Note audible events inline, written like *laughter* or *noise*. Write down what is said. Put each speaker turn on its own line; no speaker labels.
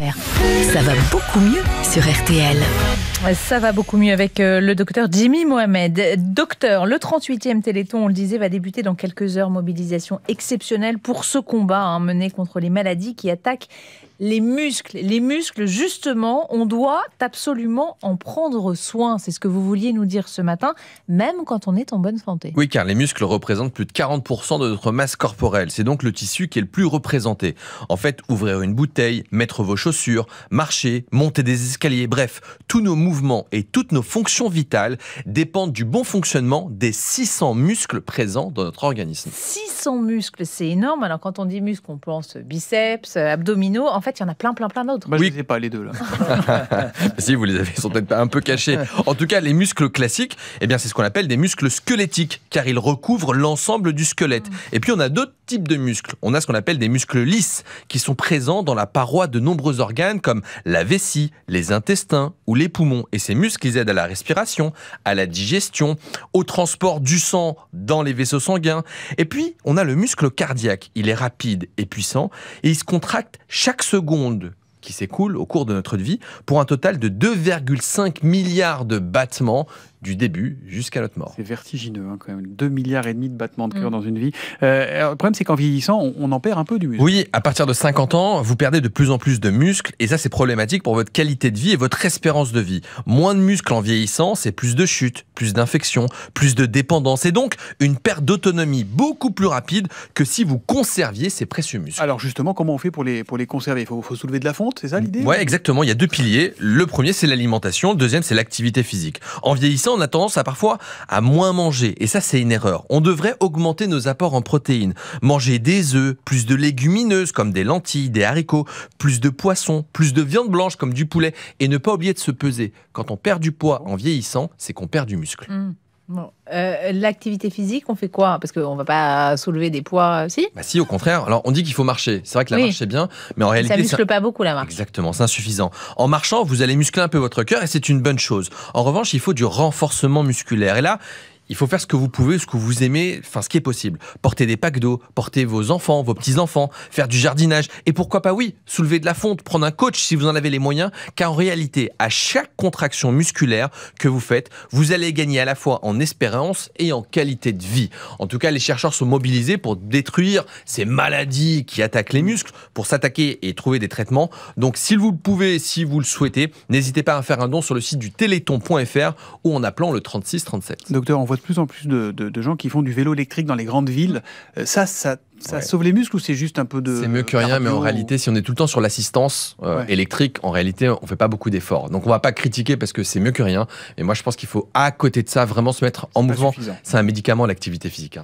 Ça va beaucoup mieux sur RTL. Ça va beaucoup mieux avec euh, le docteur Jimmy Mohamed. Docteur, le 38e Téléthon, on le disait, va débuter dans quelques heures. Mobilisation exceptionnelle pour ce combat hein, mené contre les maladies qui attaquent les muscles. Les muscles, justement, on doit absolument en prendre soin. C'est ce que vous vouliez nous dire ce matin, même quand on est en bonne santé.
Oui, car les muscles représentent plus de 40% de notre masse corporelle. C'est donc le tissu qui est le plus représenté. En fait, ouvrir une bouteille, mettre vos chaussures, marcher, monter des escaliers, bref, tous nos mouvements et toutes nos fonctions vitales dépendent du bon fonctionnement des 600 muscles présents dans notre organisme. 600
muscles, c'est énorme. Alors quand on dit muscles, on pense biceps, abdominaux. En fait, il y en a plein, plein, plein
d'autres. je ne les ai pas, les deux, là. *laughs* si, vous les avez, ils sont peut-être un peu cachés. En tout cas, les muscles classiques, eh bien, c'est ce qu'on appelle des muscles squelettiques, car ils recouvrent l'ensemble du squelette. Et puis, on a d'autres types de muscles. On a ce qu'on appelle des muscles lisses, qui sont présents dans la paroi de nombreux organes, comme la vessie, les intestins ou les poumons. Et ces muscles, ils aident à la respiration, à la digestion, au transport du sang dans les vaisseaux sanguins. Et puis, on a le muscle cardiaque. Il est rapide et puissant, et il se contracte chaque seconde qui s'écoule au cours de notre vie, pour un total de 2,5 milliards de battements
du début jusqu'à notre mort. C'est vertigineux hein, quand même. 2 milliards et demi de battements de cœur mm. dans une vie. Euh, le problème, c'est qu'en vieillissant, on, en perd un peu du muscle. Oui,
à partir de 50 ans, vous perdez de plus en plus de muscles et ça, c'est problématique pour votre qualité de vie et votre espérance de vie. Moins de muscles en vieillissant, c'est plus de chutes, plus d'infections, plus de dépendance et donc une perte d'autonomie beaucoup plus rapide
que si vous conserviez ces précieux muscles. Alors justement, comment on fait pour les, pour les conserver Il faut, soulever de la fonte, c'est ça l'idée Ouais,
exactement. Il y a deux piliers. Le premier, c'est l'alimentation. Le deuxième, c'est l'activité physique. En vieillissant, on a tendance à parfois à moins manger. Et ça, c'est une erreur. On devrait augmenter nos apports en protéines. Manger des œufs, plus de légumineuses comme des lentilles, des haricots, plus de poissons, plus de viande blanche comme du poulet. Et ne pas oublier de se peser. Quand on perd du poids en vieillissant, c'est qu'on perd du muscle.
Mmh. Bon. Euh, l'activité physique, on fait quoi Parce qu'on ne va pas soulever des
poids, euh, si Bah si, au contraire. Alors on dit qu'il faut marcher. C'est vrai que la marche est bien, mais en réalité ça muscle pas beaucoup la marche. Exactement, c'est insuffisant. En marchant, vous allez muscler un peu votre cœur et c'est une bonne chose. En revanche, il faut du renforcement musculaire. Et là, il faut faire ce que vous pouvez, ce que vous aimez, enfin ce qui est possible. Porter des packs d'eau, porter vos enfants, vos petits-enfants, faire du jardinage, et pourquoi pas oui, soulever de la fonte, prendre un coach si vous en avez les moyens, car en réalité, à chaque contraction musculaire que vous faites, vous allez gagner à la fois en espérance et en qualité de vie. En tout cas, les chercheurs sont mobilisés pour détruire ces maladies qui attaquent les muscles, pour s'attaquer et trouver des traitements. Donc si
vous le pouvez, si vous le souhaitez, n'hésitez pas à faire un don sur le site du téléthon.fr ou en appelant le 3637. Docteur, de plus en plus de, gens qui font du vélo électrique dans les grandes villes. Euh, ça, ça sauve les muscles ou c'est juste un peu de. C'est mieux que rien, mais
en réalité, si on est tout le temps sur l'assistance euh, électrique, en réalité, on fait pas beaucoup d'efforts. Donc on va pas critiquer parce que c'est mieux que rien. Et moi, je pense qu'il faut, à côté de ça, vraiment se mettre en mouvement. C'est un médicament, l'activité physique. Hein.